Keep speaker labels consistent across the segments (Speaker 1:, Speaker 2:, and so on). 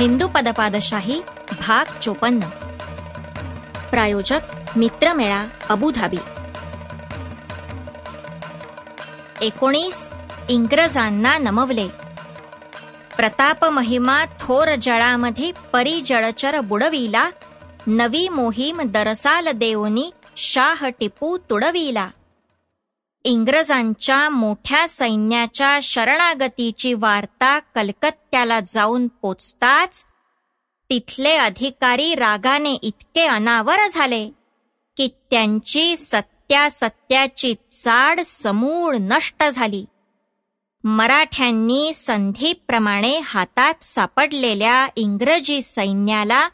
Speaker 1: हिंदू पदपादशाही भाग चोपन्न प्रायोजक मित्रमेळा अबुधाबी एकोणीस इंग्रजांना नमवले प्रताप महिमा थोर जळामध्ये परी जळचर बुडवीला नवी मोहीम दरसाल देवनी शाह टिपू तुडवीला। इंग्रजांच्या मोठ्या सैन्याच्या शरणागतीची वार्ता कलकत्त्याला जाऊन पोचताच तिथले अधिकारी रागाने इतके अनावर झाले की त्यांची सत्यासत्याची चाड समूळ नष्ट झाली मराठ्यांनी संधीप्रमाणे हातात सापडलेल्या इंग्रजी सैन्याला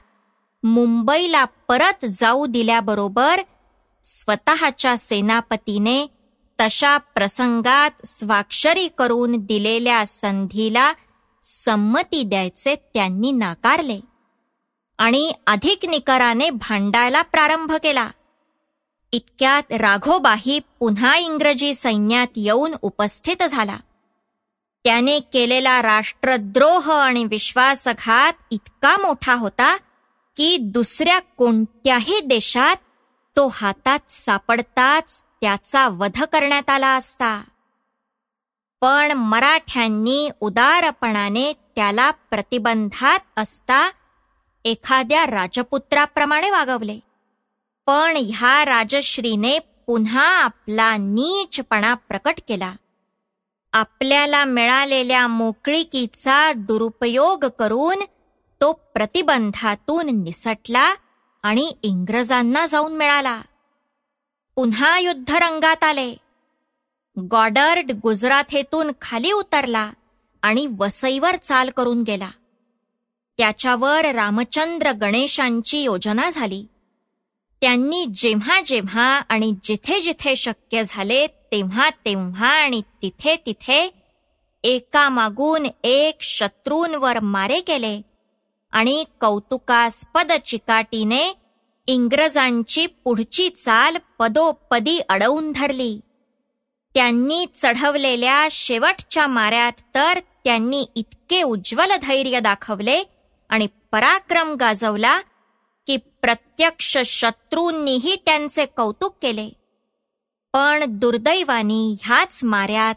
Speaker 1: मुंबईला परत जाऊ दिल्याबरोबर स्वतःच्या सेनापतीने तशा प्रसंगात स्वाक्षरी करून दिलेल्या संधीला संमती द्यायचे त्यांनी नाकारले आणि अधिक निकराने भांडायला प्रारंभ केला इतक्यात राघोबाही पुन्हा इंग्रजी सैन्यात येऊन उपस्थित झाला त्याने केलेला राष्ट्रद्रोह आणि विश्वासघात इतका मोठा होता की दुसऱ्या कोणत्याही देशात तो हातात सापडताच त्याचा वध करण्यात आला असता पण मराठ्यांनी उदारपणाने त्याला प्रतिबंधात असता एखाद्या राजपुत्राप्रमाणे वागवले पण ह्या राजश्रीने पुन्हा आपला नीचपणा प्रकट केला आपल्याला मिळालेल्या मोकळीकीचा दुरुपयोग करून तो प्रतिबंधातून निसटला आणि इंग्रजांना जाऊन मिळाला पुन्हा युद्ध रंगात आले गॉडर्ड हेतून खाली उतरला आणि वसईवर चाल करून गेला त्याच्यावर रामचंद्र गणेशांची योजना झाली त्यांनी जेव्हा जेव्हा आणि जिथे जिथे शक्य झाले तेव्हा तेव्हा आणि तिथे तिथे एका मागून एक शत्रूंवर मारे केले आणि कौतुकास्पद चिकाटीने इंग्रजांची पुढची चाल पदोपदी अडवून धरली त्यांनी चढवलेल्या शेवटच्या माऱ्यात तर त्यांनी इतके उज्ज्वल धैर्य दाखवले आणि पराक्रम गाजवला की प्रत्यक्ष शत्रूंनीही त्यांचे कौतुक केले पण दुर्दैवानी ह्याच माऱ्यात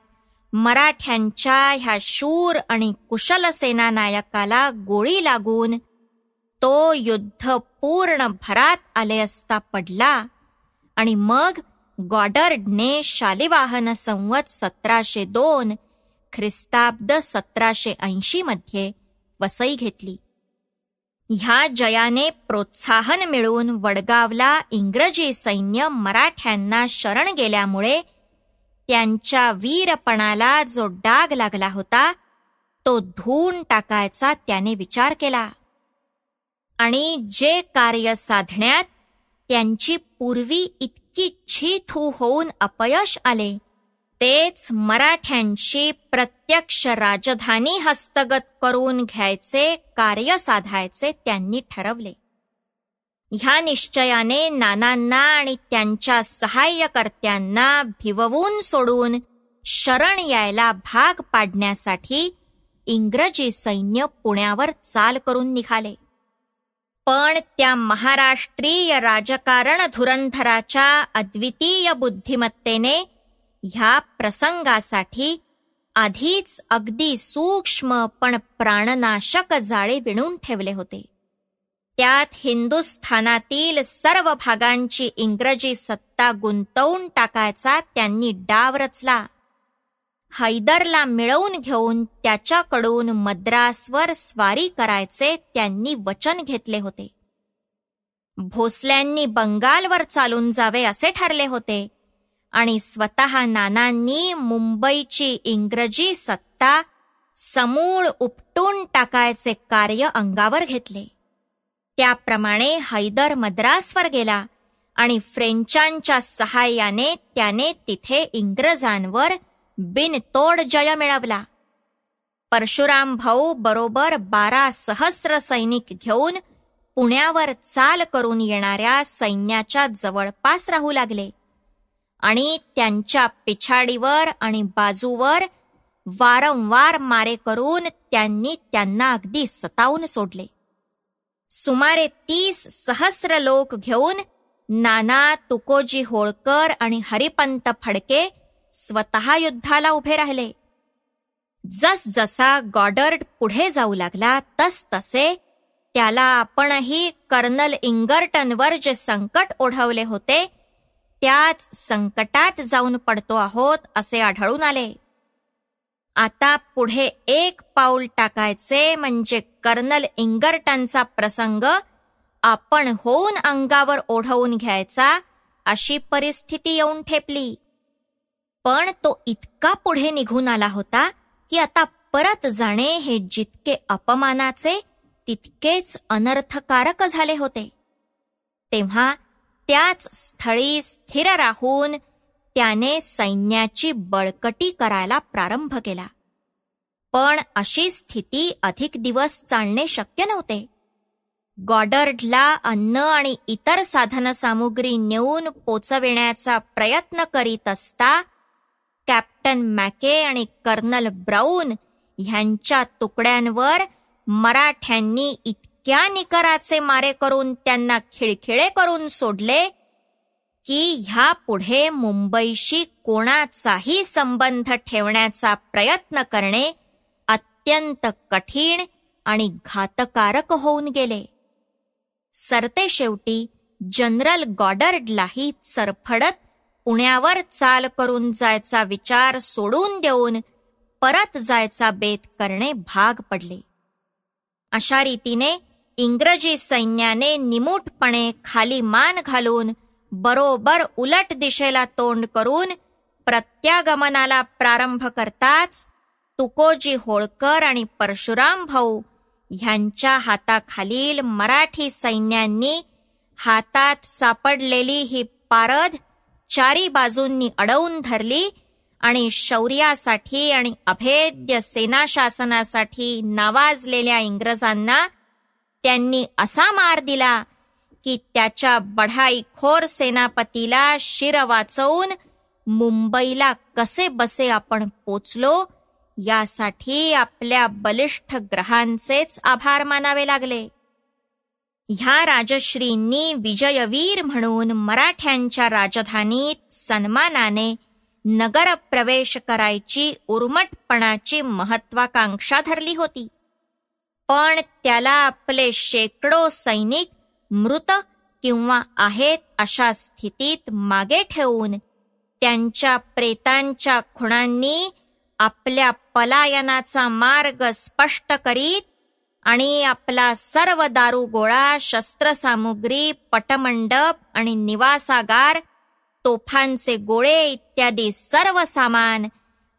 Speaker 1: मराठ्यांच्या ह्या शूर आणि कुशल सेनानायकाला गोळी लागून तो युद्ध पूर्ण भरात आले असता पडला आणि मग गॉडर्डने शालिवाहन संवत सतराशे दोन ख्रिस्ताब्द सतराशे ऐंशी मध्ये वसई घेतली ह्या जयाने प्रोत्साहन मिळवून वडगावला इंग्रजी सैन्य मराठ्यांना शरण गेल्यामुळे त्यांच्या वीरपणाला जो डाग लागला होता तो धून टाकायचा त्याने विचार केला आणि जे कार्य साधण्यात त्यांची पूर्वी इतकी छीथू होऊन अपयश आले तेच मराठ्यांशी प्रत्यक्ष राजधानी हस्तगत करून घ्यायचे कार्य साधायचे त्यांनी ठरवले ह्या निश्चयाने नानांना आणि त्यांच्या सहाय्यकर्त्यांना भिववून सोडून शरण यायला भाग पाडण्यासाठी इंग्रजी सैन्य पुण्यावर चाल करून निघाले पण त्या महाराष्ट्रीय राजकारण धुरंधराच्या अद्वितीय बुद्धिमत्तेने ह्या प्रसंगासाठी आधीच अगदी सूक्ष्म पण प्राणनाशक जाळे विणून ठेवले होते त्यात हिंदुस्थानातील सर्व भागांची इंग्रजी सत्ता गुंतवून टाकायचा त्यांनी डाव रचला हैदरला मिळवून घेऊन त्याच्याकडून मद्रासवर स्वारी करायचे त्यांनी वचन घेतले होते भोसल्यांनी बंगालवर चालून जावे असे ठरले होते आणि स्वतः नानांनी मुंबईची इंग्रजी सत्ता समूळ उपटून टाकायचे कार्य अंगावर घेतले त्याप्रमाणे हैदर मद्रासवर गेला आणि फ्रेंचांच्या सहाय्याने त्याने तिथे इंग्रजांवर बिनतोड जय मिळवला परशुराम भाऊ बरोबर बारा सहस्र सैनिक घेऊन पुण्यावर चाल करून येणाऱ्या सैन्याच्या जवळपास राहू लागले आणि त्यांच्या पिछाडीवर आणि बाजूवर वारंवार मारे करून त्यांनी त्यांना अगदी सतावून सोडले सुमारे तीस सहस्र लोक घेऊन नाना तुकोजी होळकर आणि हरिपंत फडके स्वतः युद्धाला उभे राहिले जसजसा गॉडर्ड पुढे जाऊ लागला तस तसे त्याला आपणही कर्नल इंगर्टनवर जे संकट ओढवले होते त्याच संकटात जाऊन पडतो आहोत असे आढळून आले आता पुढे एक पाऊल टाकायचे म्हणजे कर्नल इंगर्टनचा प्रसंग आपण होऊन अंगावर ओढवून घ्यायचा अशी परिस्थिती येऊन ठेपली पण तो इतका पुढे निघून आला होता की आता परत जाणे हे जितके अपमानाचे तितकेच अनर्थकारक झाले होते तेव्हा त्याच स्थळी स्थिर राहून त्याने सैन्याची बळकटी करायला प्रारंभ केला पण अशी स्थिती अधिक दिवस चालणे शक्य नव्हते गॉडर्डला अन्न आणि इतर साधनसामुग्री नेऊन पोचविण्याचा प्रयत्न करीत असता कॅप्टन मॅके आणि कर्नल ब्राऊन ह्यांच्या तुकड्यांवर मराठ्यांनी इतक्या निकराचे मारे करून त्यांना खिळखिळे करून सोडले की ह्या पुढे मुंबईशी कोणाचाही संबंध ठेवण्याचा प्रयत्न करणे अत्यंत कठीण आणि घातकारक होऊन गेले सरते शेवटी जनरल गॉडर्डलाही सरफडत पुण्यावर चाल करून जायचा विचार सोडून देऊन परत जायचा बेत करणे भाग पडले अशा रीतीने इंग्रजी सैन्याने निमूटपणे खाली मान घालून बरोबर उलट दिशेला तोंड करून प्रत्यागमनाला प्रारंभ करताच तुकोजी होळकर आणि परशुराम भाऊ ह्यांच्या हाताखालील मराठी सैन्यांनी हातात सापडलेली ही पारध चारी बाजूंनी अडवून धरली आणि शौर्यासाठी आणि अभेद्य सेना शासनासाठी नावाजलेल्या इंग्रजांना त्यांनी असा मार दिला की त्याच्या खोर सेनापतीला शिर वाचवून मुंबईला कसे बसे आपण पोचलो यासाठी आपल्या बलिष्ठ ग्रहांचेच आभार मानावे लागले ह्या राजश्रींनी विजयवीर म्हणून मराठ्यांच्या राजधानीत सन्मानाने नगरप्रवेश करायची उर्मटपणाची महत्वाकांक्षा धरली होती पण त्याला आपले शेकडो सैनिक मृत किंवा आहेत अशा स्थितीत मागे ठेवून त्यांच्या प्रेतांच्या खुणांनी आपल्या पलायनाचा मार्ग स्पष्ट करीत आणि आपला सर्व दारू गोळा शस्त्रसामुग्री पटमंडप आणि निवासागार तोफांचे गोळे इत्यादी सर्व सामान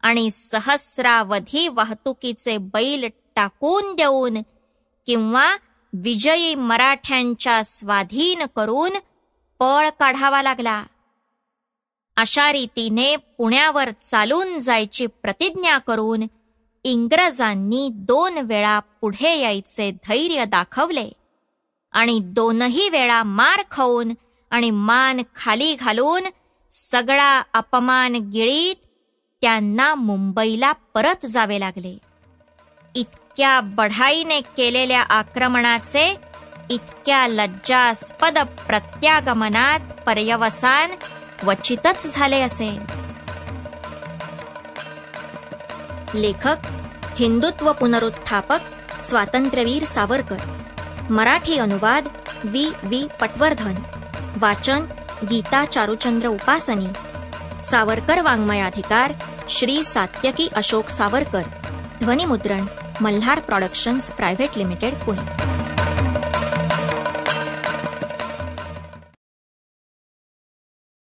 Speaker 1: आणि सहस्रावधी वाहतुकीचे बैल टाकून देऊन किंवा विजयी मराठ्यांच्या स्वाधीन करून पळ काढावा लागला अशा रीतीने पुण्यावर चालून जायची प्रतिज्ञा करून इंग्रजांनी दोन वेळा पुढे यायचे धैर्य दाखवले आणि दोनही वेळा मार खाऊन आणि मान खाली घालून सगळा अपमान गिळीत त्यांना मुंबईला परत जावे लागले इतक्या बढाईने केलेल्या आक्रमणाचे इतक्या लज्जास्पद प्रत्यागमनात पर्यवसान क्वचितच झाले असे लेखक हिंदुत्व पुनरुत्थापक स्वातंत्र्यवीर सावरकर मराठी अनुवाद वी वी पटवर्धन वाचन गीता चारुचंद्र उपासनी सावरकर वाङ्मयाधिकार श्री सात्यकी अशोक सावरकर ध्वनिमुद्रण Malhar productions private limited Pune